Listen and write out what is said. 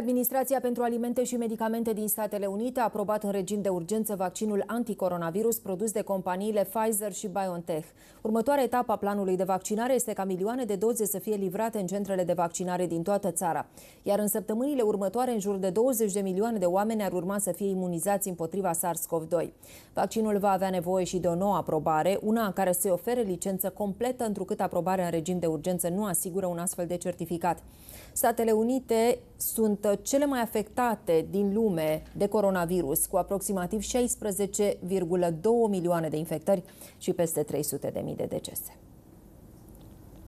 Administrația pentru Alimente și Medicamente din Statele Unite a aprobat în regim de urgență vaccinul anticoronavirus produs de companiile Pfizer și BioNTech. Următoarea etapă a planului de vaccinare este ca milioane de doze să fie livrate în centrele de vaccinare din toată țara. Iar în săptămânile următoare, în jur de 20 de milioane de oameni ar urma să fie imunizați împotriva SARS-CoV-2. Vaccinul va avea nevoie și de o nouă aprobare, una în care se ofere licență completă, întrucât aprobarea în regim de urgență nu asigură un astfel de certificat. Statele Unite sunt uh, cele mai afectate din lume de coronavirus, cu aproximativ 16,2 milioane de infectări și peste 300.000 de decese.